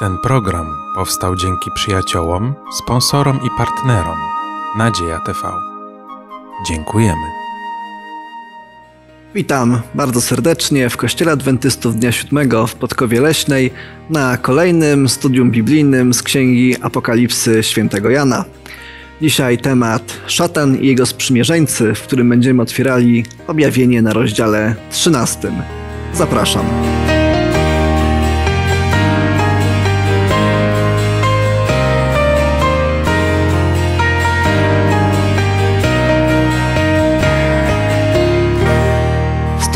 Ten program powstał dzięki przyjaciołom, sponsorom i partnerom Nadzieja TV. Dziękujemy. Witam bardzo serdecznie w Kościele Adwentystów Dnia Siódmego w Podkowie Leśnej na kolejnym studium biblijnym z Księgi Apokalipsy Świętego Jana. Dzisiaj temat Szatan i jego sprzymierzeńcy, w którym będziemy otwierali objawienie na rozdziale 13. Zapraszam.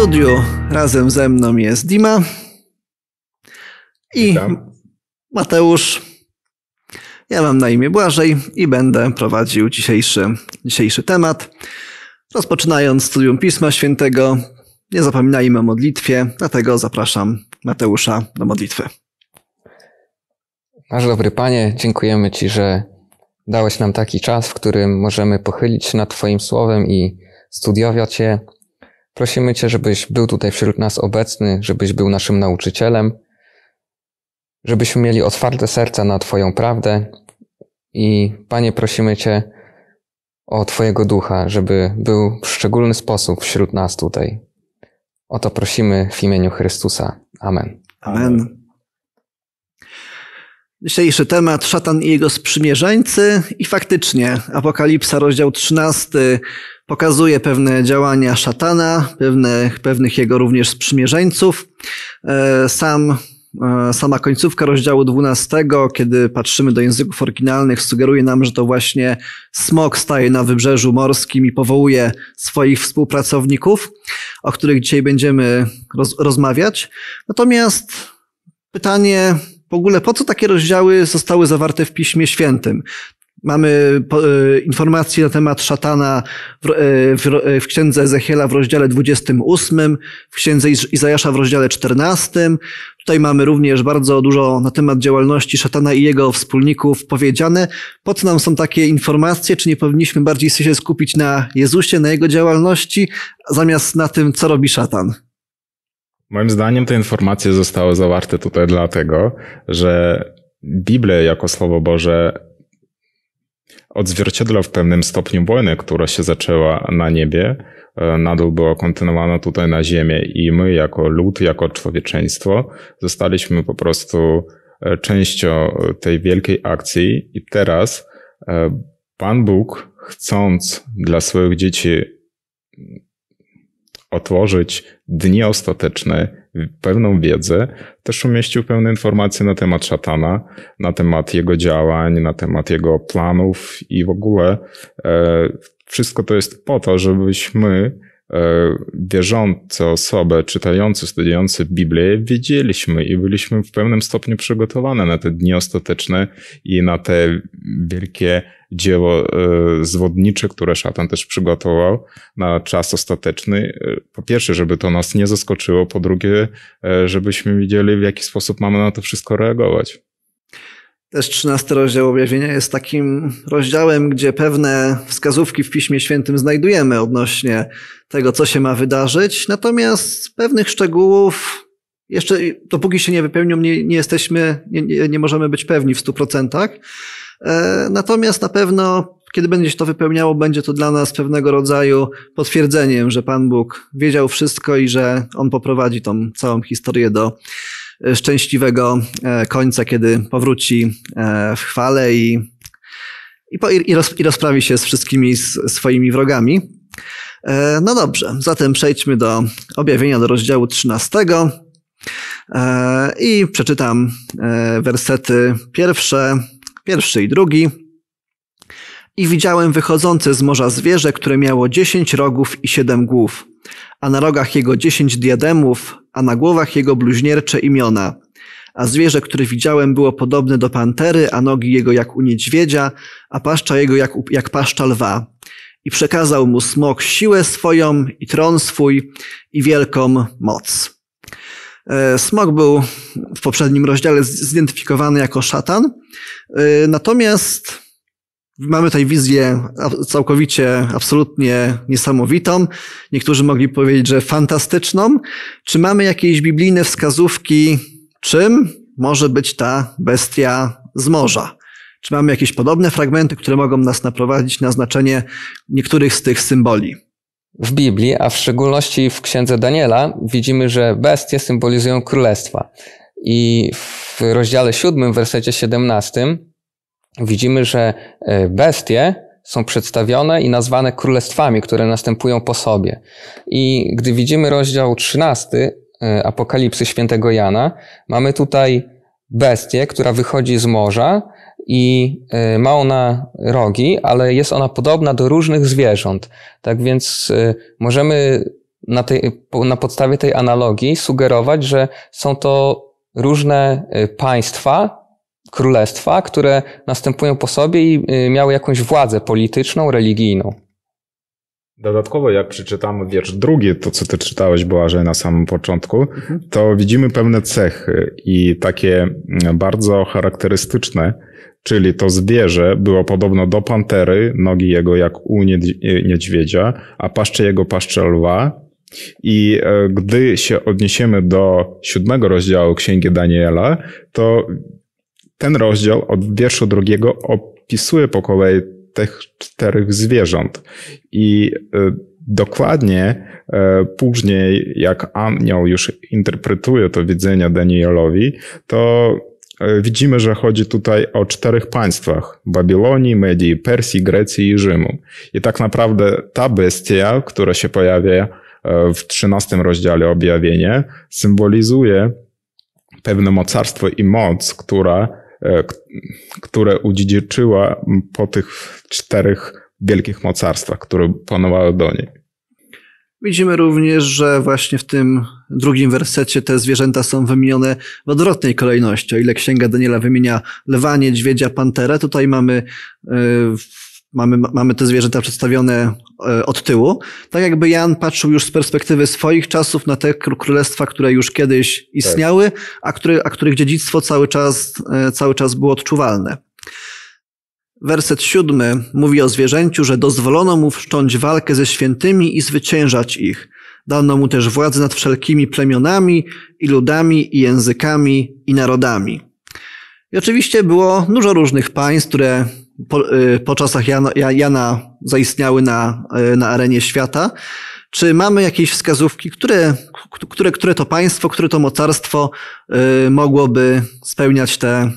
studiu razem ze mną jest Dima i Witam. Mateusz. Ja mam na imię Błażej i będę prowadził dzisiejszy, dzisiejszy temat. Rozpoczynając studium Pisma Świętego, nie zapominajmy o modlitwie, dlatego zapraszam Mateusza do modlitwy. Nasz dobry Panie, dziękujemy Ci, że dałeś nam taki czas, w którym możemy pochylić się nad Twoim słowem i studiować je. Prosimy Cię, żebyś był tutaj wśród nas obecny, żebyś był naszym nauczycielem, żebyśmy mieli otwarte serca na Twoją prawdę i Panie, prosimy Cię o Twojego ducha, żeby był w szczególny sposób wśród nas tutaj. O to prosimy w imieniu Chrystusa. Amen. Amen. Dzisiejszy temat szatan i jego sprzymierzeńcy i faktycznie Apokalipsa rozdział 13 pokazuje pewne działania szatana, pewne, pewnych jego również sprzymierzeńców. E, sam, e, sama końcówka rozdziału 12, kiedy patrzymy do języków oryginalnych, sugeruje nam, że to właśnie smok staje na wybrzeżu morskim i powołuje swoich współpracowników, o których dzisiaj będziemy roz, rozmawiać. Natomiast pytanie, w ogóle po co takie rozdziały zostały zawarte w Piśmie Świętym? Mamy e, informacje na temat szatana w, e, w, e, w księdze Ezechiela w rozdziale 28, w księdze Izajasza w rozdziale 14. Tutaj mamy również bardzo dużo na temat działalności szatana i jego wspólników powiedziane. Po co nam są takie informacje? Czy nie powinniśmy bardziej się skupić na Jezusie, na jego działalności, zamiast na tym, co robi szatan? Moim zdaniem te informacje zostały zawarte tutaj dlatego, że Biblia jako Słowo Boże odzwierciedla w pewnym stopniu wojnę, która się zaczęła na niebie, e, nadal była kontynuowana tutaj na ziemi i my jako lud, jako człowieczeństwo zostaliśmy po prostu e, częścią tej wielkiej akcji i teraz e, Pan Bóg chcąc dla swoich dzieci otworzyć dni ostateczne, pewną wiedzę, też umieścił pełne informacje na temat szatana, na temat jego działań, na temat jego planów i w ogóle e, wszystko to jest po to, żebyśmy e, wierzące osoby, czytający, studiujący Biblię, wiedzieliśmy i byliśmy w pewnym stopniu przygotowane na te dni ostateczne i na te wielkie dzieło e, zwodnicze, które szatan też przygotował na czas ostateczny. E, po pierwsze, żeby to nas nie zaskoczyło, po drugie, e, żebyśmy widzieli, w jaki sposób mamy na to wszystko reagować. Też 13 rozdział objawienia jest takim rozdziałem, gdzie pewne wskazówki w Piśmie Świętym znajdujemy odnośnie tego, co się ma wydarzyć, natomiast pewnych szczegółów jeszcze dopóki się nie wypełnią, nie, nie jesteśmy, nie, nie możemy być pewni w 100%. procentach. E, natomiast na pewno, kiedy będzie się to wypełniało, będzie to dla nas pewnego rodzaju potwierdzeniem, że Pan Bóg wiedział wszystko i że On poprowadzi tą całą historię do e, szczęśliwego e, końca, kiedy powróci w chwale i, i, po, i, roz, i rozprawi się z wszystkimi swoimi wrogami. No dobrze, zatem przejdźmy do objawienia do rozdziału 13 i przeczytam wersety pierwsze pierwszy i drugi. I widziałem wychodzące z morza zwierzę, które miało dziesięć rogów i siedem głów, a na rogach jego dziesięć diademów, a na głowach jego bluźniercze imiona. A zwierzę, które widziałem, było podobne do pantery, a nogi jego jak u niedźwiedzia, a paszcza jego jak, jak paszcza lwa. I przekazał mu smok siłę swoją i tron swój i wielką moc. E, smog był w poprzednim rozdziale zidentyfikowany jako szatan. E, natomiast mamy tutaj wizję całkowicie, absolutnie niesamowitą. Niektórzy mogli powiedzieć, że fantastyczną. Czy mamy jakieś biblijne wskazówki, czym może być ta bestia z morza? Czy mamy jakieś podobne fragmenty, które mogą nas naprowadzić na znaczenie niektórych z tych symboli? W Biblii, a w szczególności w Księdze Daniela, widzimy, że bestie symbolizują królestwa. I w rozdziale 7, wersecie 17, widzimy, że e, bestie są przedstawione i nazwane królestwami, które następują po sobie. I gdy widzimy rozdział 13 e, Apokalipsy Świętego Jana, mamy tutaj bestię, która wychodzi z morza, i e, ma ona rogi, ale jest ona podobna do różnych zwierząt. Tak więc e, możemy na, tej, na podstawie tej analogii sugerować, że są to różne e, państwa, królestwa, które następują po sobie i miały jakąś władzę polityczną, religijną. Dodatkowo, jak przeczytamy wiersz drugi, to co ty czytałeś, Błażej, na samym początku, to widzimy pewne cechy i takie mm, bardzo charakterystyczne, Czyli to zwierzę było podobno do pantery, nogi jego jak u e, niedźwiedzia, a paszcze jego paszcze lwa. I e, gdy się odniesiemy do siódmego rozdziału Księgi Daniela, to ten rozdział od wierszu drugiego opisuje po kolei tych czterech zwierząt. I e, dokładnie później, jak anioł już interpretuje to widzenie Danielowi, to E, widzimy, że chodzi tutaj o czterech państwach: Babilonii, Medii, Persji, Grecji i Rzymu. I tak naprawdę ta bestia, która się pojawia e, w 13 rozdziale objawienie, symbolizuje pewne mocarstwo i moc, która, e, które udziedziczyła po tych czterech wielkich mocarstwach, które panowały do niej. Widzimy również, że właśnie w tym drugim wersecie te zwierzęta są wymienione w odwrotnej kolejności. O ile księga Daniela wymienia lwa, niedźwiedzia, panterę, tutaj mamy, e, mamy, mamy te zwierzęta przedstawione e, od tyłu. Tak jakby Jan patrzył już z perspektywy swoich czasów na te królestwa, które już kiedyś istniały, tak. a, które, a których dziedzictwo cały czas, e, cały czas było odczuwalne. Werset siódmy mówi o zwierzęciu, że dozwolono mu wszcząć walkę ze świętymi i zwyciężać ich. Dano mu też władzę nad wszelkimi plemionami i ludami i językami i narodami. I oczywiście było dużo różnych państw, które po, y, po czasach Jana, Jana zaistniały na, y, na arenie świata. Czy mamy jakieś wskazówki, które, które, które to państwo, które to mocarstwo y, mogłoby spełniać te,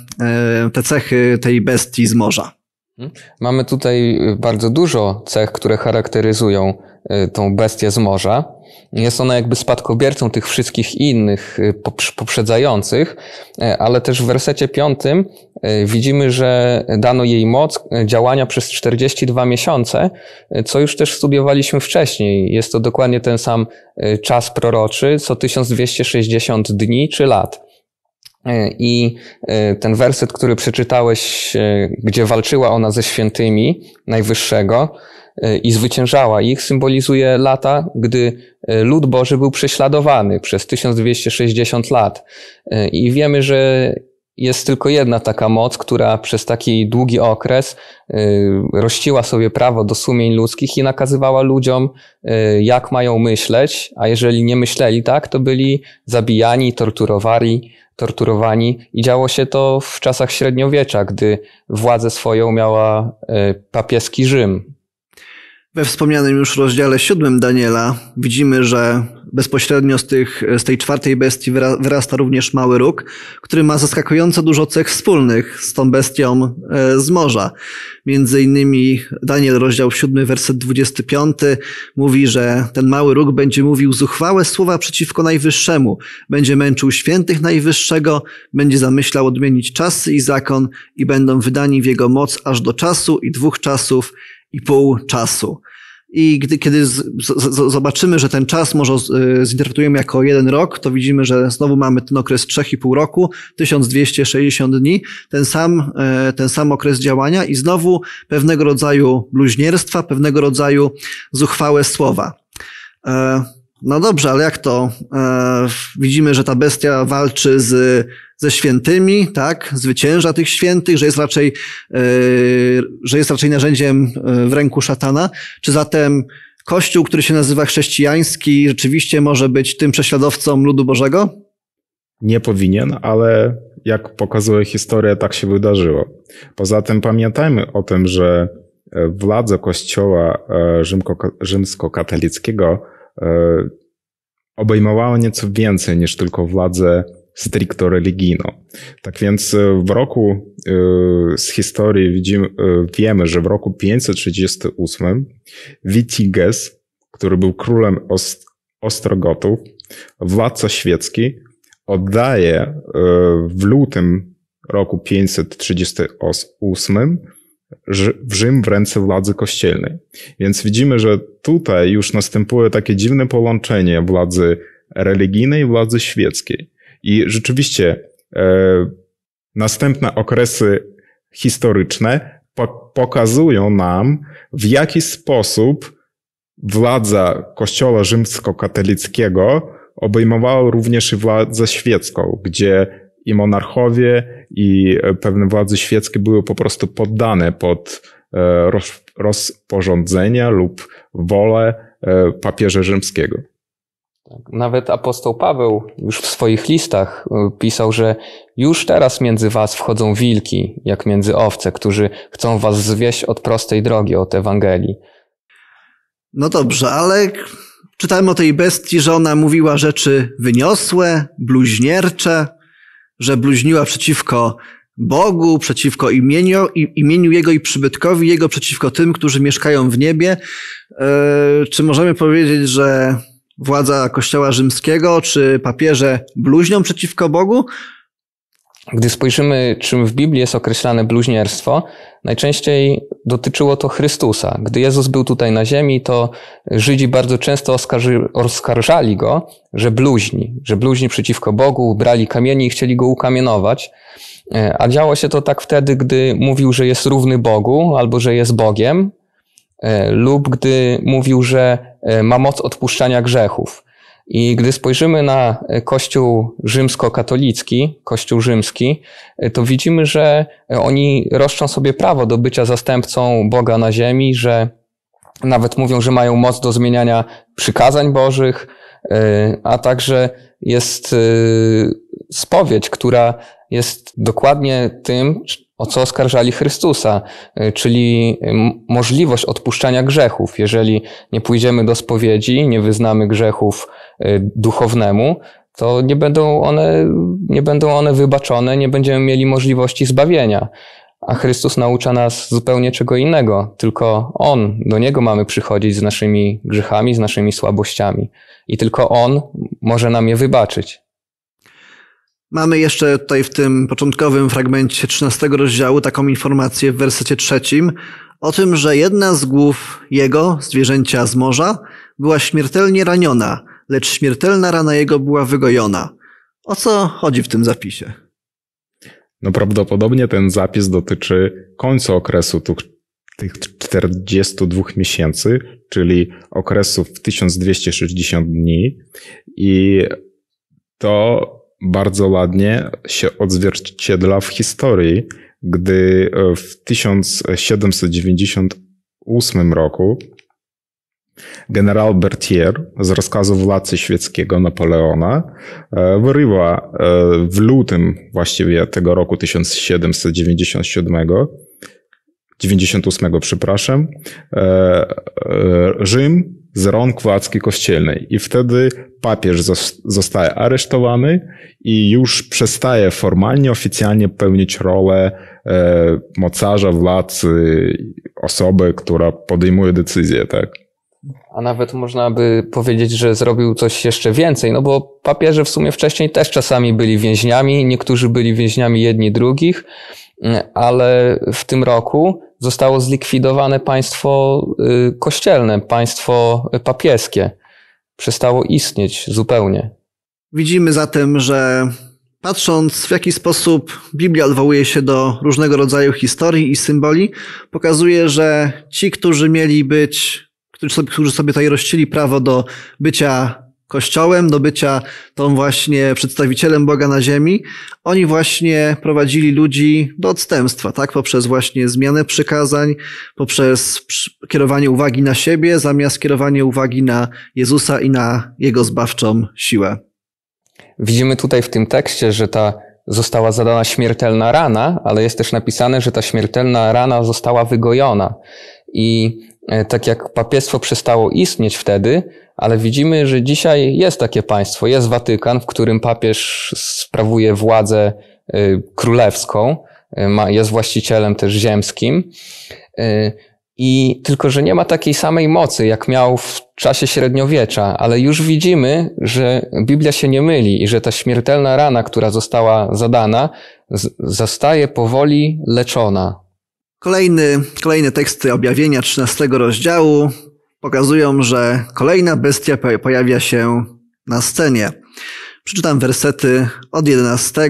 te cechy tej bestii z morza? Mamy tutaj y, bardzo dużo cech, które charakteryzują y, tą bestię z morza. Jest ona jakby spadkobiercą tych wszystkich innych y, poprzedzających, ale też w wersecie piątym widzimy, że dano jej moc działania przez 42 miesiące, co już też studiowaliśmy wcześniej. Jest to dokładnie ten sam czas proroczy, co 1260 dni czy lat. E, I e, ten werset, który przeczytałeś, e, gdzie walczyła ona ze świętymi Najwyższego i zwyciężała ich, symbolizuje lata, gdy lud Boży był prześladowany przez 1260 lat. I wiemy, że jest tylko jedna taka moc, która przez taki długi okres rościła sobie prawo do sumień ludzkich i nakazywała ludziom, jak mają myśleć, a jeżeli nie myśleli tak, to byli zabijani, torturowani, torturowani i działo się to w czasach średniowiecza, gdy władzę swoją miała e, papieski Rzym. We wspomnianym już rozdziale siódmym Daniela widzimy, że Bezpośrednio z, tych, z tej czwartej bestii wyrasta również mały róg, który ma zaskakująco dużo cech wspólnych z tą bestią e, z morza. Między innymi Daniel, rozdział 7, werset 25, mówi, że ten mały róg będzie mówił zuchwałe słowa przeciwko Najwyższemu, będzie męczył świętych Najwyższego, będzie zamyślał odmienić czasy i zakon i będą wydani w jego moc aż do czasu i dwóch czasów i pół czasu. I gdy, kiedy z, z, zobaczymy, że ten czas może y, zinterpretujemy jako jeden rok, to widzimy, że znowu mamy ten okres 3,5 roku, 1260 dni, ten sam, e, ten sam okres działania i znowu pewnego rodzaju bluźnierstwa, pewnego rodzaju zuchwałe słowa. E, no dobrze, ale jak to? E, widzimy, że ta bestia walczy z, ze świętymi, tak? Zwycięża tych świętych, że jest raczej, e, że jest raczej narzędziem e, w ręku szatana. Czy zatem Kościół, który się nazywa chrześcijański, rzeczywiście może być tym prześladowcą ludu Bożego? Nie powinien, ale jak pokazuje historia, tak się wydarzyło. Poza tym pamiętajmy o tym, że e, władze kościoła e, rzymskokatolickiego E, obejmowała nieco więcej niż tylko władzę stricto religijną. Tak więc e, w roku e, z historii widzimy, wiemy, że w roku 538 Witiges, który był królem Ost Ostrogotów, władca świecki, oddaje w lutym roku 538 Rzym w ręce władzy kościelnej. Więc widzimy, że tutaj już następuje takie dziwne połączenie władzy religijnej i władzy świeckiej. I rzeczywiście e, następne okresy historyczne po pokazują nam, w jaki sposób władza Kościoła Rzymsko-Katolickiego obejmowała również i władzę świecką, gdzie i monarchowie, i e, pewne władze świeckie były po prostu poddane pod e, rozporządzenia lub wolę e, papieża rzymskiego. Tak. Nawet apostoł Paweł już w swoich listach pisał, że już teraz między was wchodzą wilki, jak między owce, którzy chcą was zwieść od prostej drogi, od Ewangelii. No dobrze, ale czytałem o tej bestii, że ona mówiła rzeczy wyniosłe, bluźniercze, że bluźniła przeciwko Bogu, przeciwko imieniu, imieniu Jego i przybytkowi Jego, przeciwko tym, którzy mieszkają w niebie. E, czy możemy powiedzieć, że władza Kościoła Rzymskiego czy papieże bluźnią przeciwko Bogu? Gdy spojrzymy, czym w Biblii jest określane bluźnierstwo, najczęściej dotyczyło to Chrystusa. Gdy Jezus był tutaj na ziemi, to Żydzi bardzo często oskarży, oskarżali go, że bluźni, że bluźni przeciwko Bogu, brali kamienie i chcieli go ukamienować. E, a działo się to tak wtedy, gdy mówił, że jest równy Bogu albo że jest Bogiem, e, lub gdy mówił, że e, ma moc odpuszczania grzechów. I gdy spojrzymy na e, Kościół rzymsko-katolicki, Kościół rzymski, e, to widzimy, że e, oni roszczą sobie prawo do bycia zastępcą Boga na ziemi, że nawet mówią, że mają moc do zmieniania przykazań Bożych, a także jest spowiedź, która jest dokładnie tym, o co oskarżali Chrystusa, czyli możliwość odpuszczania grzechów. Jeżeli nie pójdziemy do spowiedzi, nie wyznamy grzechów Y, duchownemu, to nie będą one, nie będą one wybaczone, nie będziemy mieli możliwości zbawienia. A Chrystus naucza nas zupełnie czego innego, tylko On, do Niego mamy przychodzić z naszymi grzechami, z naszymi słabościami. I tylko On może nam je wybaczyć. Mamy jeszcze tutaj w tym początkowym fragmencie 13 rozdziału taką informację w wersecie trzecim o tym, że jedna z głów jego, zwierzęcia z morza, była śmiertelnie raniona lecz śmiertelna rana jego była wygojona. O co chodzi w tym zapisie? No prawdopodobnie ten zapis dotyczy końca okresu tych, tych 42 miesięcy, czyli w 1260 dni i to bardzo ładnie się odzwierciedla w historii, gdy e, w 1798 roku Generał Bertier, z rozkazu władcy świeckiego Napoleona e, wyrywa e, w lutym właściwie tego roku 1797 98, przepraszam, e, Rzym z rąk władzy kościelnej. I wtedy papież zostaje aresztowany i już przestaje formalnie, oficjalnie pełnić rolę mocarza, władcy, osoby, która podejmuje decyzję, tak? a nawet można by powiedzieć, że zrobił coś jeszcze więcej, no bo papieże w sumie wcześniej też czasami byli więźniami, niektórzy byli więźniami jedni drugich, mm, ale w tym roku zostało zlikwidowane państwo y, kościelne, państwo papieskie. Przestało istnieć zupełnie. Widzimy zatem, że Patrząc, w jaki sposób Biblia odwołuje się do różnego rodzaju historii i symboli, pokazuje, że ci, którzy mieli być którzy sobie, tutaj rościli prawo do bycia kościołem, do bycia tą właśnie przedstawicielem Boga na ziemi, oni właśnie prowadzili ludzi do odstępstwa, tak? Poprzez właśnie zmianę przykazań, poprzez kierowanie uwagi na siebie, zamiast kierowanie uwagi na Jezusa i na Jego zbawczą siłę. Widzimy tutaj w tym tekście, że ta została zadana śmiertelna rana, ale jest też napisane, że ta śmiertelna rana została wygojona. I E, tak jak papiestwo przestało istnieć wtedy, ale widzimy, że dzisiaj jest takie państwo, jest Watykan, w którym papież sprawuje władzę e, królewską, e, jest właścicielem też ziemskim. I tylko, że nie ma takiej samej mocy, jak miał w czasie średniowiecza, ale już widzimy, że Biblia się nie myli i że ta śmiertelna rana, która została zadana, zostaje powoli leczona, Kolejny, kolejne teksty objawienia 13 rozdziału pokazują, że kolejna bestia pojawia się na scenie. Przeczytam wersety od 11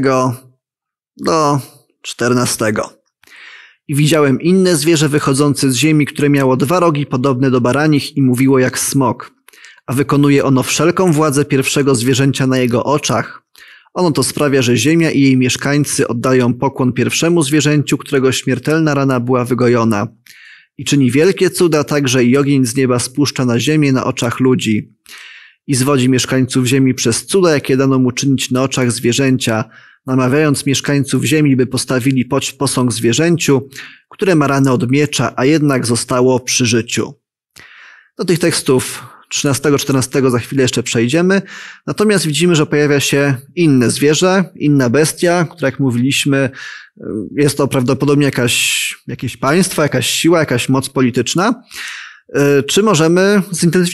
do 14. I widziałem inne zwierzę wychodzące z ziemi, które miało dwa rogi podobne do baranich i mówiło jak smok, a wykonuje ono wszelką władzę pierwszego zwierzęcia na jego oczach – ono to sprawia, że Ziemia i jej mieszkańcy oddają pokłon pierwszemu zwierzęciu, którego śmiertelna rana była wygojona. I czyni wielkie cuda także i ogień z nieba spuszcza na ziemię na oczach ludzi. I zwodzi mieszkańców ziemi przez cuda, jakie dano mu czynić na oczach zwierzęcia, namawiając mieszkańców ziemi, by postawili posąg zwierzęciu, które ma ranę od miecza, a jednak zostało przy życiu. Do tych tekstów 13-14 za chwilę jeszcze przejdziemy. Natomiast widzimy, że pojawia się inne zwierzę, inna bestia, która jak mówiliśmy, y, jest to prawdopodobnie jakaś, jakieś państwo, jakaś siła, jakaś moc polityczna. Y, czy możemy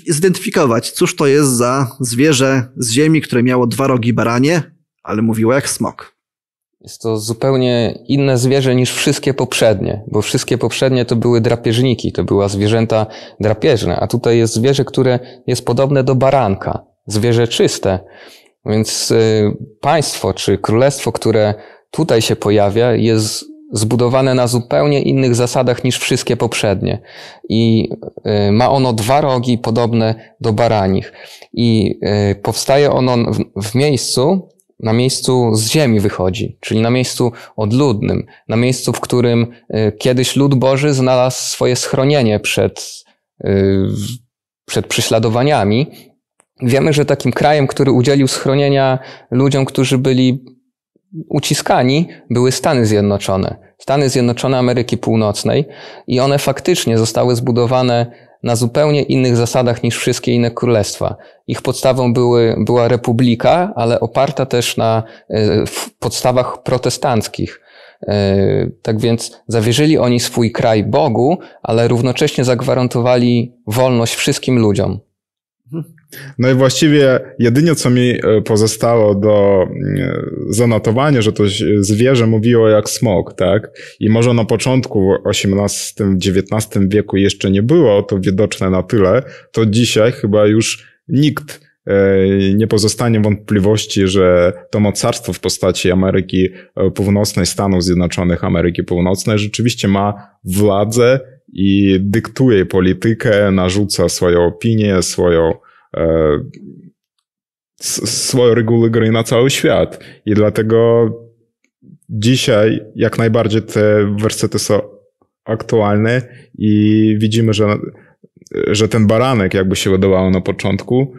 zidentyfikować, cóż to jest za zwierzę z ziemi, które miało dwa rogi baranie, ale mówiło jak smok? Jest to zupełnie inne zwierzę niż wszystkie poprzednie, bo wszystkie poprzednie to były drapieżniki, to była zwierzęta drapieżne, a tutaj jest zwierzę, które jest podobne do baranka, zwierzę czyste. Więc y, państwo czy królestwo, które tutaj się pojawia, jest zbudowane na zupełnie innych zasadach niż wszystkie poprzednie. I y, ma ono dwa rogi podobne do baranich. I y, powstaje ono w miejscu, na miejscu z ziemi wychodzi, czyli na miejscu odludnym, na miejscu, w którym y, kiedyś lud Boży znalazł swoje schronienie przed, y, przed prześladowaniami. Wiemy, że takim krajem, który udzielił schronienia ludziom, którzy byli uciskani, były Stany Zjednoczone. Stany Zjednoczone Ameryki Północnej i one faktycznie zostały zbudowane na zupełnie innych zasadach niż wszystkie inne królestwa. Ich podstawą były, była republika, ale oparta też na e, podstawach protestanckich. E, tak więc zawierzyli oni swój kraj Bogu, ale równocześnie zagwarantowali wolność wszystkim ludziom. Mhm. No i właściwie jedynie co mi e, pozostało do e, zanotowania, że to zwierzę mówiło jak smok, tak? I może na początku XVIII-XIX wieku jeszcze nie było to widoczne na tyle, to dzisiaj chyba już nikt e, nie pozostanie wątpliwości, że to mocarstwo w postaci Ameryki Północnej, Stanów Zjednoczonych Ameryki Północnej rzeczywiście ma władzę i dyktuje politykę, narzuca swoją opinię, swoją E, swoje reguły gry na cały świat. I dlatego dzisiaj jak najbardziej te wersety są aktualne i widzimy, że, że ten baranek, jakby się wydawało na początku,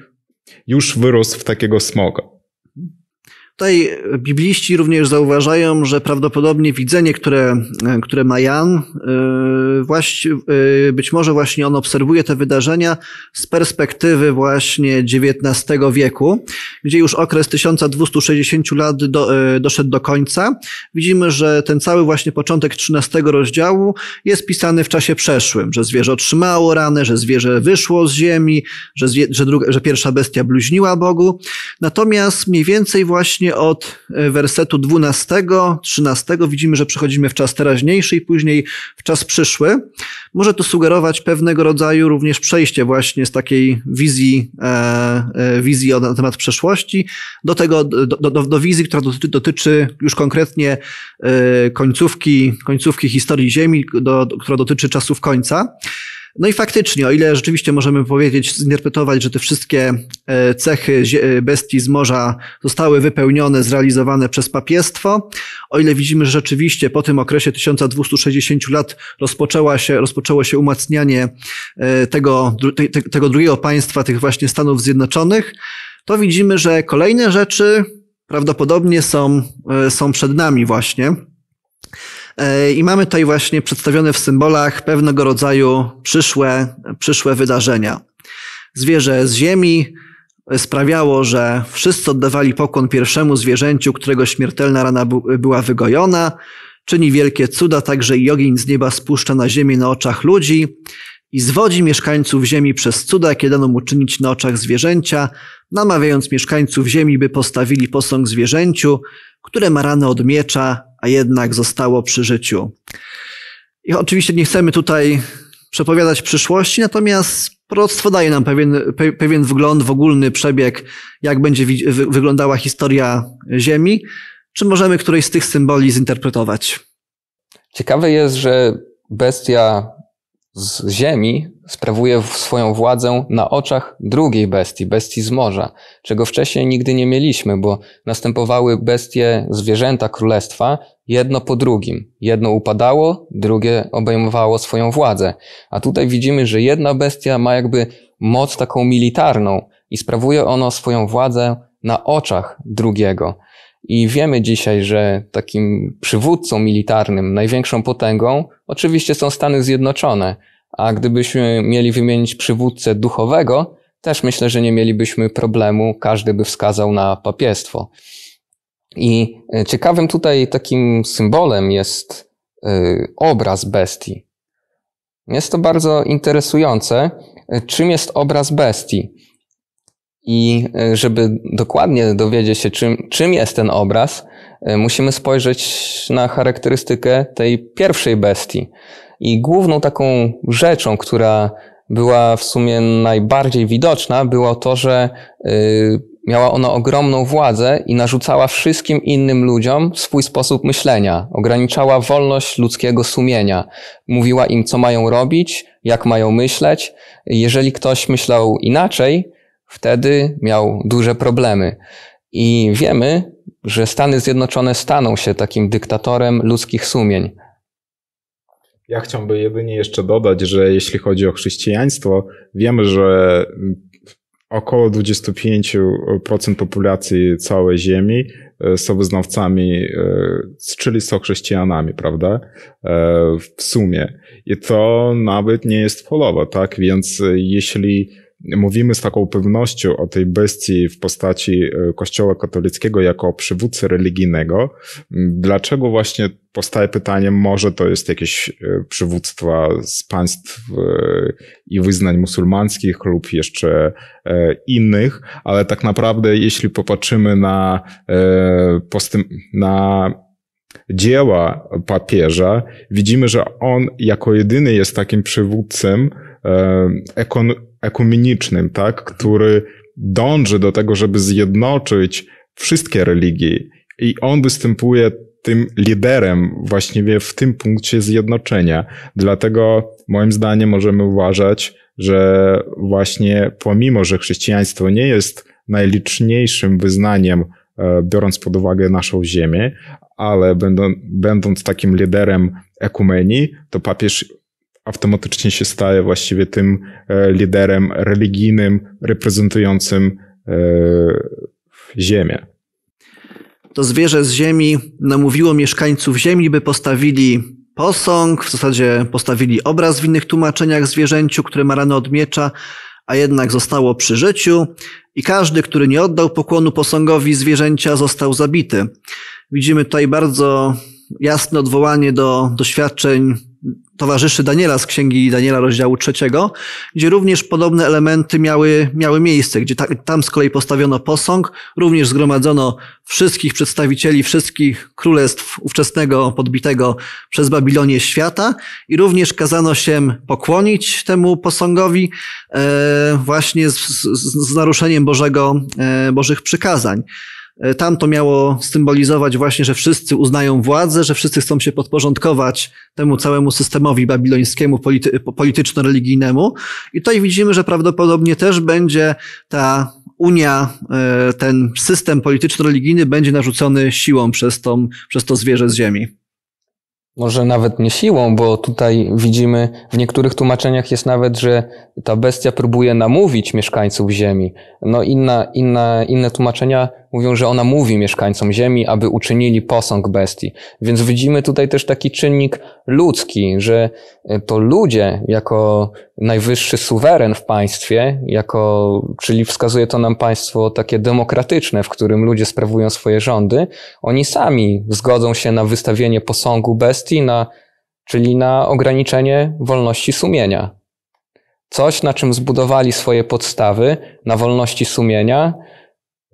już wyrósł w takiego smoka. Tutaj e, bibliści również zauważają, że prawdopodobnie widzenie, które, e, które ma Jan, e, właśnie, być może właśnie on obserwuje te wydarzenia z perspektywy właśnie XIX wieku, gdzie już okres 1260 lat do, doszedł do końca. Widzimy, że ten cały właśnie początek XIII rozdziału jest pisany w czasie przeszłym, że zwierzę otrzymało rany, że zwierzę wyszło z ziemi, że, zwie, że, druga, że pierwsza bestia bluźniła Bogu. Natomiast mniej więcej właśnie od e, wersetu 12, 13 widzimy, że przechodzimy w czas teraźniejszy i później w czas przyszły. Może to sugerować pewnego rodzaju również przejście właśnie z takiej wizji, e, e, wizji na temat przeszłości do tego, do, do, do wizji, która dotyczy, dotyczy już konkretnie końcówki, końcówki historii Ziemi, do, która dotyczy czasów końca. No i faktycznie, o ile rzeczywiście możemy powiedzieć, zinterpretować, że te wszystkie e, cechy e, bestii z morza zostały wypełnione, zrealizowane przez papiestwo, o ile widzimy, że rzeczywiście po tym okresie 1260 lat rozpoczęła się, rozpoczęło się umacnianie e, tego, tego drugiego państwa, tych właśnie Stanów Zjednoczonych, to widzimy, że kolejne rzeczy prawdopodobnie są, są przed nami właśnie. E, I mamy tutaj właśnie przedstawione w symbolach pewnego rodzaju przyszłe, przyszłe wydarzenia. Zwierzę z ziemi sprawiało, że wszyscy oddawali pokłon pierwszemu zwierzęciu, którego śmiertelna rana była wygojona. Czyni wielkie cuda, także i ogień z nieba spuszcza na ziemię na oczach ludzi i zwodzi mieszkańców ziemi przez cuda, jakie dano mu czynić na oczach zwierzęcia, namawiając mieszkańców ziemi, by postawili posąg zwierzęciu, które ma ranę od miecza, a jednak zostało przy życiu. I oczywiście nie chcemy tutaj przepowiadać przyszłości, natomiast proroctwo daje nam pewien, pewien wgląd w ogólny przebieg, jak będzie wyglądała historia Ziemi. Czy możemy którejś z tych symboli zinterpretować? Ciekawe jest, że bestia z ziemi sprawuje swoją władzę na oczach drugiej bestii, bestii z morza, czego wcześniej nigdy nie mieliśmy, bo następowały bestie zwierzęta królestwa jedno po drugim. Jedno upadało, drugie obejmowało swoją władzę. A tutaj widzimy, że jedna bestia ma jakby moc taką militarną i sprawuje ono swoją władzę na oczach drugiego. I wiemy dzisiaj, że takim przywódcą militarnym, największą potęgą, oczywiście są Stany Zjednoczone. A gdybyśmy mieli wymienić przywódcę duchowego, też myślę, że nie mielibyśmy problemu, każdy by wskazał na papiestwo. I e, ciekawym tutaj takim symbolem jest e, obraz bestii. Jest to bardzo interesujące. E, czym jest obraz bestii? I e, żeby dokładnie dowiedzieć się, czym, czym jest ten obraz, e, musimy spojrzeć na charakterystykę tej pierwszej bestii. I główną taką rzeczą, która była w sumie najbardziej widoczna, było to, że e, miała ona ogromną władzę i narzucała wszystkim innym ludziom swój sposób myślenia, ograniczała wolność ludzkiego sumienia, mówiła im, co mają robić, jak mają myśleć. Jeżeli ktoś myślał inaczej, wtedy miał duże problemy. I wiemy, że Stany Zjednoczone staną się takim dyktatorem ludzkich sumień. Ja chciałbym jedynie jeszcze dodać, że jeśli chodzi o chrześcijaństwo, wiemy, że około 25% populacji całej Ziemi e, są wyznawcami, e, czyli są chrześcijanami, prawda? E, w sumie. I to nawet nie jest polowe, tak? Więc jeśli mówimy z taką pewnością o tej bestii w postaci e, Kościoła katolickiego jako przywódcy religijnego, dlaczego właśnie powstaje pytanie, może to jest jakieś e, przywództwa z państw e, i wyznań musulmańskich lub jeszcze innych, ale tak naprawdę jeśli popatrzymy na, na dzieła papieża, widzimy, że on jako jedyny jest takim przywódcem, ekon ekumenicznym, tak, który dąży do tego, żeby zjednoczyć wszystkie religie i on występuje tym liderem właściwie w tym punkcie zjednoczenia. Dlatego moim zdaniem możemy uważać, że właśnie pomimo, że chrześcijaństwo nie jest najliczniejszym wyznaniem, e, biorąc pod uwagę naszą ziemię, ale będą, będąc takim liderem ekumenii, to papież automatycznie się staje właściwie tym e, liderem religijnym reprezentującym e, ziemię. To zwierzę z ziemi namówiło mieszkańców ziemi, by postawili posąg, w zasadzie postawili obraz w innych tłumaczeniach zwierzęciu, które ma rano od miecza, a jednak zostało przy życiu i każdy, który nie oddał pokłonu posągowi zwierzęcia, został zabity. Widzimy tutaj bardzo jasne odwołanie do doświadczeń towarzyszy Daniela z Księgi Daniela rozdziału trzeciego, gdzie również podobne elementy miały, miały miejsce, gdzie ta, tam z kolei postawiono posąg, również zgromadzono wszystkich przedstawicieli wszystkich królestw ówczesnego, podbitego przez Babilonię świata i również kazano się pokłonić temu posągowi e, właśnie z, z, z naruszeniem Bożego, e, Bożych przykazań. E, tam to miało symbolizować właśnie, że wszyscy uznają władzę, że wszyscy chcą się podporządkować temu całemu systemowi babilońskiemu, polity, polityczno-religijnemu. I tutaj widzimy, że prawdopodobnie też będzie ta Unia, e, ten system polityczno-religijny będzie narzucony siłą przez, tą, przez to zwierzę z ziemi. Może nawet nie siłą, bo tutaj widzimy, w niektórych tłumaczeniach jest nawet, że ta bestia próbuje namówić mieszkańców Ziemi. No inna, inna, inne tłumaczenia Mówią, że ona mówi mieszkańcom ziemi, aby uczynili posąg bestii. Więc widzimy tutaj też taki czynnik ludzki, że e, to ludzie jako najwyższy suweren w państwie, jako, czyli wskazuje to nam państwo takie demokratyczne, w którym ludzie sprawują swoje rządy, oni sami zgodzą się na wystawienie posągu bestii, na, czyli na ograniczenie wolności sumienia. Coś, na czym zbudowali swoje podstawy, na wolności sumienia,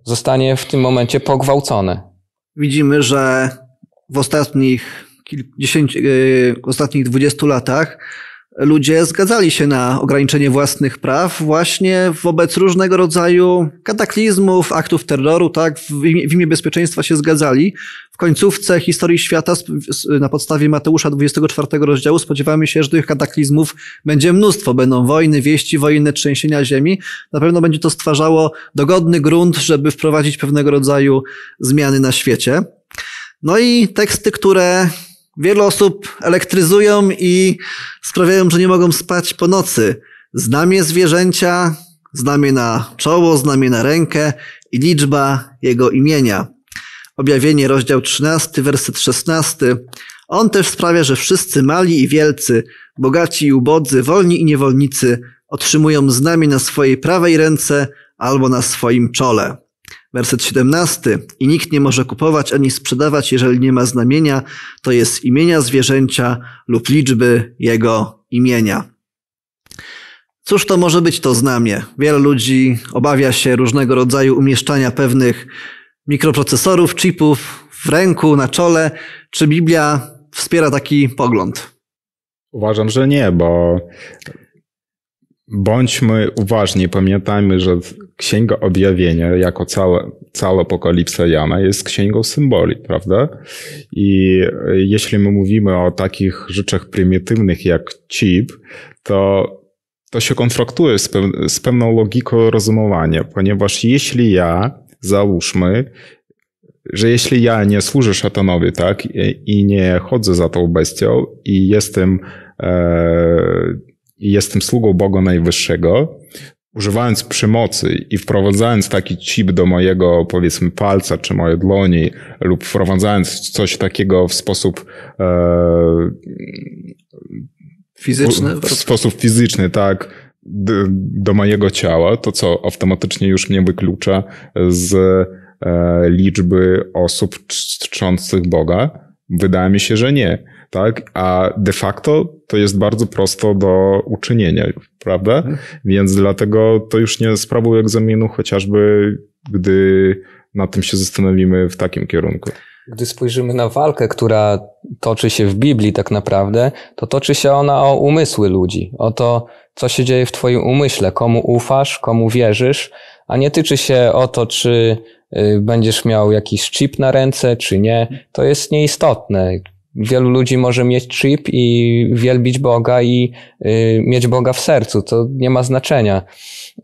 zostanie w tym momencie pogwałcony. Widzimy, że w ostatnich, 10, y, ostatnich 20 latach ludzie zgadzali się na ograniczenie własnych praw właśnie wobec różnego rodzaju kataklizmów, aktów terroru, tak, w imię, w imię bezpieczeństwa się zgadzali. W końcówce historii świata na podstawie Mateusza 24 rozdziału spodziewamy się, że tych kataklizmów będzie mnóstwo. Będą wojny, wieści wojny, trzęsienia ziemi. Na pewno będzie to stwarzało dogodny grunt, żeby wprowadzić pewnego rodzaju zmiany na świecie. No i teksty, które wielu osób elektryzują i sprawiają, że nie mogą spać po nocy. Znamie zwierzęcia, znamie na czoło, znamie na rękę i liczba jego imienia. Objawienie, rozdział 13, werset 16. On też sprawia, że wszyscy mali i wielcy, bogaci i ubodzy, wolni i niewolnicy otrzymują znamie na swojej prawej ręce albo na swoim czole. Werset 17. I nikt nie może kupować ani sprzedawać, jeżeli nie ma znamienia, to jest imienia zwierzęcia lub liczby jego imienia. Cóż to może być to znamię? Wiele ludzi obawia się różnego rodzaju umieszczania pewnych mikroprocesorów, chipów w ręku, na czole. Czy Biblia wspiera taki pogląd? Uważam, że nie, bo bądźmy uważni, pamiętajmy, że Księga Objawienia jako całe, cała apokalipsa Jana jest księgą symboli, prawda? I e, jeśli my mówimy o takich rzeczach prymitywnych jak chip, to to się konfrontuje z, pew- z pewną logiką rozumowania, ponieważ jeśli ja, załóżmy, że jeśli ja nie służę szatanowi, tak, i, i nie chodzę za tą bestią i jestem e, i jestem sługą Boga Najwyższego, używając przemocy i wprowadzając taki chip do mojego, powiedzmy, palca czy mojej dłoni, lub wprowadzając coś takiego w sposób e, fizyczny, w, w sposób fizyczny, tak, do, do mojego ciała, to co automatycznie już mnie wyklucza z e, liczby osób czczących Boga. Wydaje mi się, że nie tak? A de facto to jest bardzo prosto do uczynienia, prawda? Mhm. Więc dlatego to już nie sprawą egzaminu, chociażby gdy na tym się zastanowimy w takim kierunku. Gdy spojrzymy na walkę, która toczy się w Biblii tak naprawdę, to toczy się ona o umysły ludzi, o to, co się dzieje w Twoim umyśle, komu ufasz, komu wierzysz, a nie tyczy się o to, czy y, będziesz miał jakiś chip na ręce, czy nie. To jest nieistotne wielu ludzi może mieć chip i wielbić Boga i y, mieć Boga w sercu. To nie ma znaczenia. Y,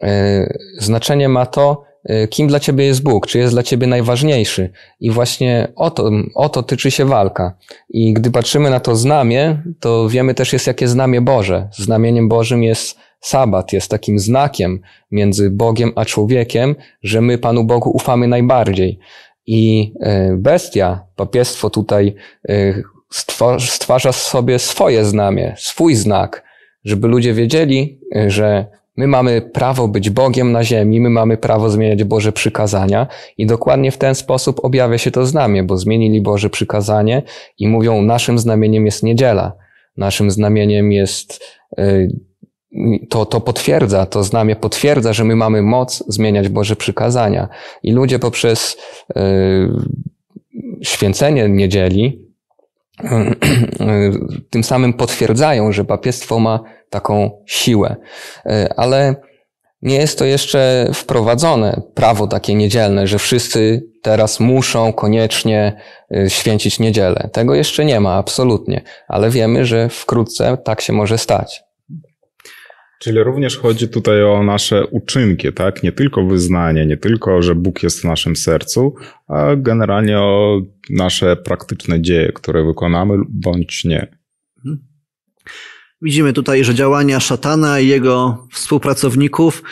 znaczenie ma to, y, kim dla ciebie jest Bóg, czy jest dla ciebie najważniejszy. I właśnie o to, o to tyczy się walka. I gdy patrzymy na to znamie, to wiemy też jest jakie znamie Boże. Znamieniem Bożym jest Sabat jest takim znakiem między Bogiem a człowiekiem, że my Panu Bogu ufamy najbardziej. I y, bestia, papiestwo tutaj y, stwarza, stwarza sobie swoje znamie, swój znak, żeby ludzie wiedzieli, y, że my mamy prawo być Bogiem na ziemi, my mamy prawo zmieniać Boże przykazania i dokładnie w ten sposób objawia się to znamie, bo zmienili Boże przykazanie i mówią, naszym znamieniem jest niedziela, naszym znamieniem jest y, to, to potwierdza, to znamie potwierdza, że my mamy moc zmieniać Boże przykazania. I ludzie poprzez yy, święcenie niedzieli tym samym potwierdzają, że papiestwo ma taką siłę. E, ale nie jest to jeszcze wprowadzone prawo takie niedzielne, że wszyscy teraz muszą koniecznie e, święcić niedzielę. Tego jeszcze nie ma, absolutnie, ale wiemy, że wkrótce tak się może stać. Czyli również chodzi tutaj o nasze uczynki, tak? Nie tylko wyznanie, nie tylko, że Bóg jest w naszym sercu, a generalnie o nasze praktyczne dzieje, które wykonamy bądź nie. Mhm. Widzimy tutaj, że działania szatana i jego współpracowników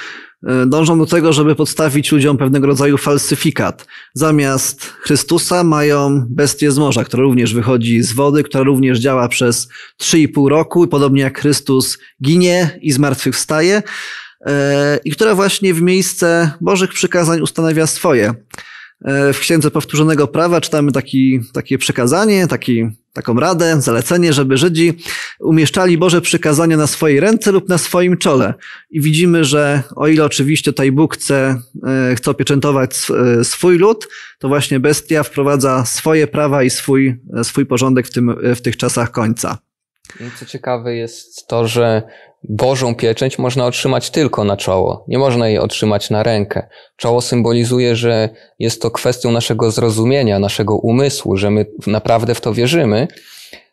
E, dążą do tego, żeby podstawić ludziom pewnego rodzaju falsyfikat. Zamiast Chrystusa mają bestię z morza, która również wychodzi z wody, która również działa przez 3,5 roku, podobnie jak Chrystus ginie i zmartwychwstaje, e, i która właśnie w miejsce Bożych przykazań ustanawia swoje. E, w Księdze Powtórzonego Prawa czytamy taki, takie przekazanie, taki taką radę, zalecenie, żeby Żydzi umieszczali Boże przykazania na swojej ręce lub na swoim czole. I widzimy, że o ile oczywiście tutaj Bóg chce, e, chce opieczętować e, swój lud, to właśnie bestia wprowadza swoje prawa i swój, e, swój porządek w, tym, w tych czasach końca. I co ciekawe jest to, że Bożą pieczęć można otrzymać tylko na czoło. Nie można jej otrzymać na rękę. Czoło symbolizuje, że jest to kwestią naszego zrozumienia, naszego umysłu, że my naprawdę w to wierzymy.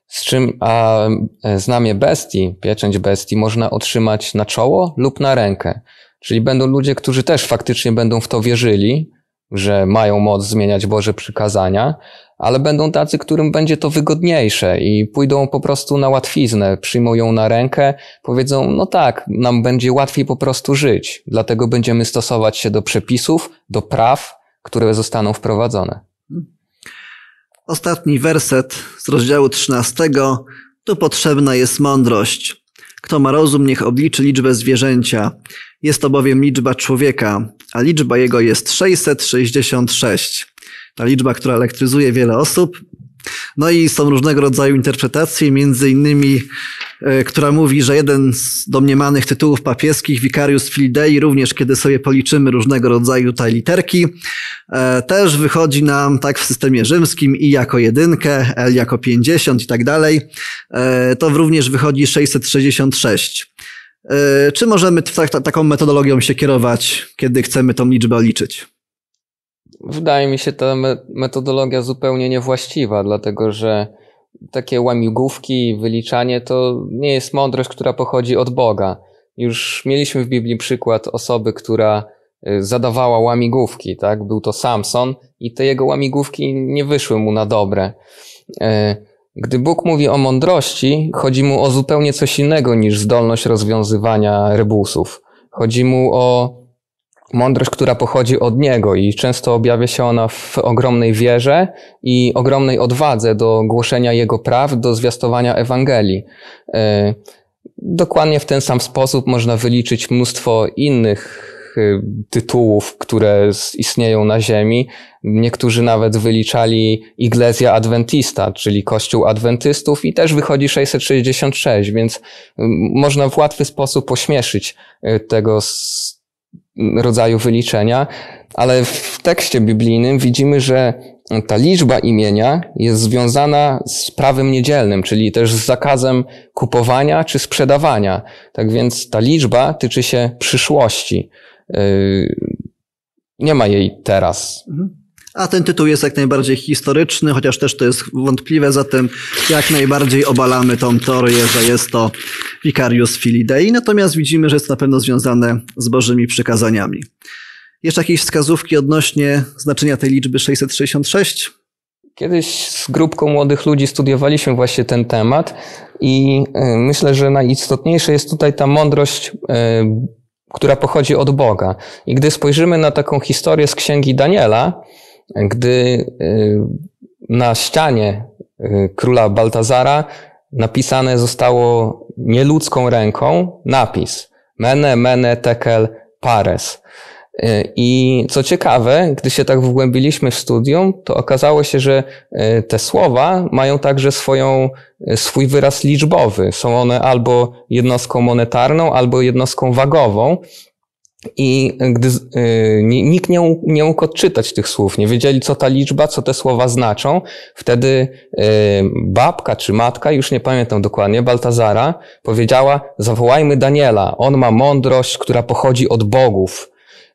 Z czym a e, znamie bestii, pieczęć bestii można otrzymać na czoło lub na rękę. Czyli będą ludzie, którzy też faktycznie będą w to wierzyli, że mają moc zmieniać Boże przykazania, ale będą tacy, którym będzie to wygodniejsze i pójdą po prostu na łatwiznę, przyjmą ją na rękę, powiedzą, no tak, nam będzie łatwiej po prostu żyć, dlatego będziemy stosować się do przepisów, do praw, które zostaną wprowadzone. Ostatni werset z rozdziału 13. Tu potrzebna jest mądrość. Kto ma rozum, niech obliczy liczbę zwierzęcia. Jest to bowiem liczba człowieka, a liczba jego jest 666 ta liczba, która elektryzuje wiele osób. No i są różnego rodzaju interpretacje, między innymi, e, która mówi, że jeden z domniemanych tytułów papieskich, Wikarius Filidei, również kiedy sobie policzymy różnego rodzaju tutaj literki, e, też wychodzi nam tak w systemie rzymskim i jako jedynkę, L jako 50 i tak dalej, e, to również wychodzi 666. Czy możemy tak, taką metodologią się kierować, kiedy chcemy tą liczbę liczyć? wydaje mi się ta metodologia zupełnie niewłaściwa, dlatego że takie łamigłówki, wyliczanie to nie jest mądrość, która pochodzi od Boga. Już mieliśmy w Biblii przykład osoby, która y, zadawała łamigłówki, tak? Był to Samson i te jego łamigłówki nie wyszły mu na dobre. Y, gdy Bóg mówi o mądrości, chodzi mu o zupełnie coś innego niż zdolność rozwiązywania rebusów. Chodzi mu o mądrość, która pochodzi od niego i często objawia się ona w ogromnej wierze i ogromnej odwadze do głoszenia jego praw, do zwiastowania Ewangelii. E, dokładnie w ten sam sposób można wyliczyć mnóstwo innych e, tytułów, które istnieją na Ziemi. Niektórzy nawet wyliczali Iglesia Adventista, czyli Kościół Adwentystów, i też wychodzi 666, więc można w łatwy sposób pośmieszyć e, tego rodzaju wyliczenia, ale w tekście biblijnym widzimy, że ta liczba imienia jest związana z prawem niedzielnym, czyli też z zakazem kupowania czy sprzedawania. Tak więc ta liczba tyczy się przyszłości. Y, nie ma jej teraz. Mhm. A ten tytuł jest jak najbardziej historyczny, chociaż też to jest wątpliwe, zatem jak najbardziej obalamy tą teorię, że jest to Vicarius Filii Dei, natomiast widzimy, że jest na pewno związane z Bożymi przykazaniami. Jeszcze jakieś wskazówki odnośnie znaczenia tej liczby 666? Kiedyś z grupką młodych ludzi studiowaliśmy właśnie ten temat i e, myślę, że najistotniejsza jest tutaj ta mądrość e, która pochodzi od Boga. I gdy spojrzymy na taką historię z księgi Daniela, gdy y, na ścianie y, króla Baltazara napisane zostało nieludzką ręką napis Mene, mene, tekel, pares. Y, I co ciekawe, gdy się tak wgłębiliśmy w studium, to okazało się, że te słowa mają także swoją, swój wyraz liczbowy. Są one albo jednostką monetarną, albo jednostką wagową. I gdy y, nikt nie, nie mógł odczytać tych słów, nie wiedzieli, co ta liczba, co te słowa znaczą, wtedy y, babka czy matka, już nie pamiętam dokładnie, Baltazara, powiedziała: Zawołajmy Daniela, on ma mądrość, która pochodzi od bogów.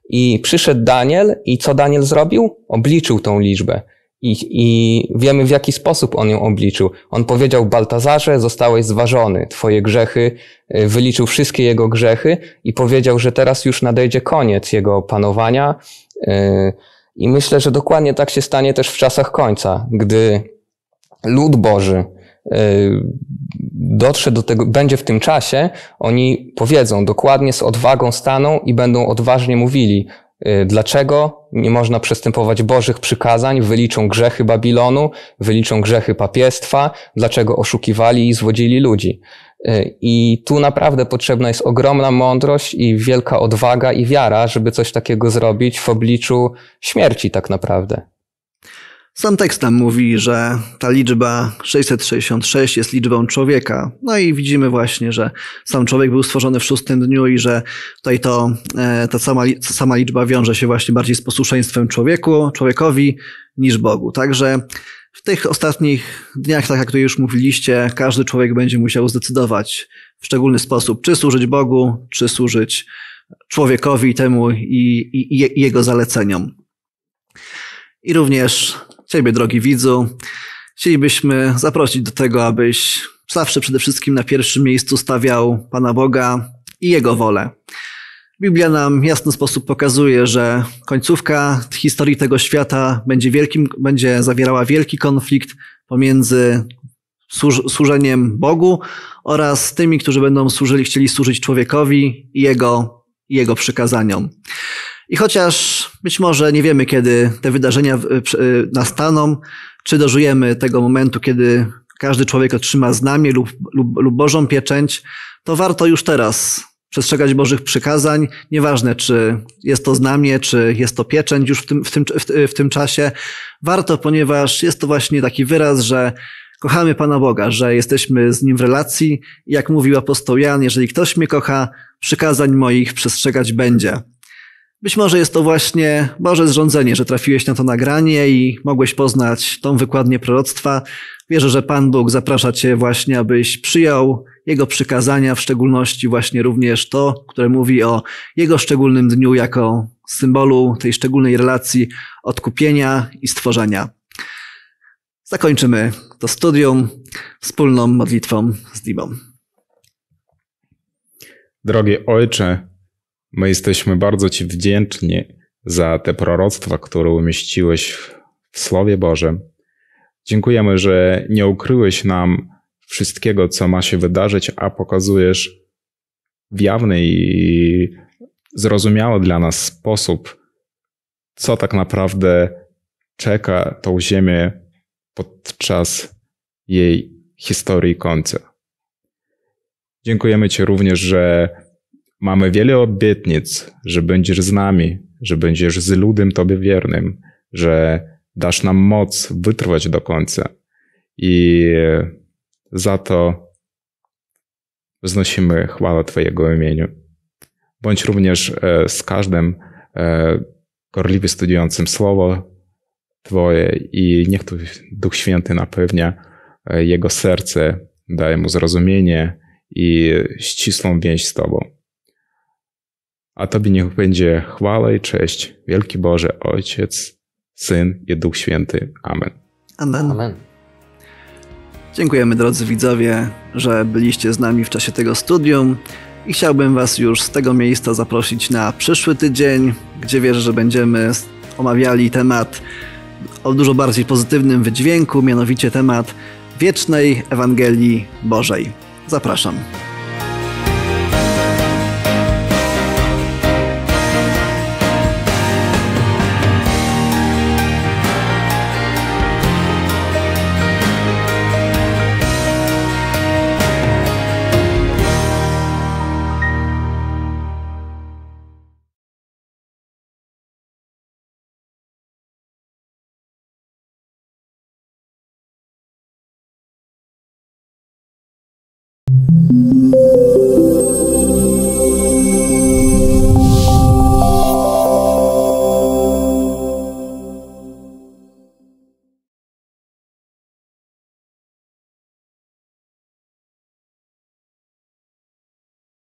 I przyszedł Daniel, i co Daniel zrobił? Obliczył tą liczbę. I, I wiemy, w jaki sposób on ją obliczył. On powiedział Baltazarze, zostałeś zważony, twoje grzechy, y, wyliczył wszystkie jego grzechy i powiedział, że teraz już nadejdzie koniec jego panowania. Y, I myślę, że dokładnie tak się stanie też w czasach końca, gdy lud Boży y, dotrze do tego, będzie w tym czasie, oni powiedzą dokładnie z odwagą staną i będą odważnie mówili Y, dlaczego nie można przestępować Bożych przykazań? Wyliczą grzechy Babilonu, wyliczą grzechy papiestwa, dlaczego oszukiwali i zwodzili ludzi. Y, I tu naprawdę potrzebna jest ogromna mądrość i wielka odwaga i wiara, żeby coś takiego zrobić w obliczu śmierci, tak naprawdę. Sam tekst nam mówi, że ta liczba 666 jest liczbą człowieka. No i widzimy właśnie, że sam człowiek był stworzony w szóstym dniu i że tutaj to, e, ta sama, sama liczba wiąże się właśnie bardziej z posłuszeństwem człowieku, człowiekowi niż Bogu. Także w tych ostatnich dniach, tak jak tu już mówiliście, każdy człowiek będzie musiał zdecydować w szczególny sposób, czy służyć Bogu, czy służyć człowiekowi temu i, i, i jego zaleceniom. I również Ciebie, drogi widzu, chcielibyśmy zaprosić do tego, abyś zawsze przede wszystkim na pierwszym miejscu stawiał Pana Boga i Jego wolę. Biblia nam w jasny sposób pokazuje, że końcówka historii tego świata będzie, wielkim, będzie zawierała wielki konflikt pomiędzy służeniem Bogu oraz tymi, którzy będą służyli, chcieli służyć człowiekowi i jego, i jego przykazaniom. I chociaż być może nie wiemy, kiedy te wydarzenia e, e, nastaną, czy dożyjemy tego momentu, kiedy każdy człowiek otrzyma znamie lub, lub, lub Bożą pieczęć, to warto już teraz przestrzegać Bożych przykazań. Nieważne, czy jest to znamie, czy jest to pieczęć już w tym, w tym, w tym czasie. Warto, ponieważ jest to właśnie taki wyraz, że kochamy Pana Boga, że jesteśmy z Nim w relacji. Jak mówił apostoł Jan, jeżeli ktoś mnie kocha, przykazań moich przestrzegać będzie. Być może jest to właśnie Boże zrządzenie, że trafiłeś na to nagranie i mogłeś poznać tą wykładnię proroctwa. Wierzę, że Pan Bóg zaprasza Cię właśnie, abyś przyjął Jego przykazania, w szczególności właśnie również to, które mówi o Jego szczególnym dniu jako symbolu tej szczególnej relacji odkupienia i stworzenia. Zakończymy to studium wspólną modlitwą z Dimą. Drogie Ojcze, My jesteśmy bardzo Ci wdzięczni za te proroctwa, które umieściłeś w Słowie Bożym. Dziękujemy, że nie ukryłeś nam wszystkiego, co ma się wydarzyć, a pokazujesz w jawny i zrozumiały dla nas sposób, co tak naprawdę czeka tą ziemię podczas jej historii końca. Dziękujemy Ci również, że Mamy wiele obietnic, że będziesz z nami, że będziesz z ludem Tobie wiernym, że dasz nam moc wytrwać do końca. I za to wznosimy chwałę Twojego imieniu. Bądź również e, z każdym e, gorliwie studiującym Słowo Twoje i niech tu Duch Święty napewnia e, jego serce, daje mu zrozumienie i ścisłą więź z Tobą. A Tobie niech będzie chwała i cześć, wielki Boże, Ojciec, Syn i Duch Święty. Amen. Amen. Amen. Dziękujemy drodzy widzowie, że byliście z nami w czasie tego studium i chciałbym Was już z tego miejsca zaprosić na przyszły tydzień, gdzie wierzę, że będziemy omawiali temat o dużo bardziej pozytywnym wydźwięku, mianowicie temat wiecznej Ewangelii Bożej. Zapraszam.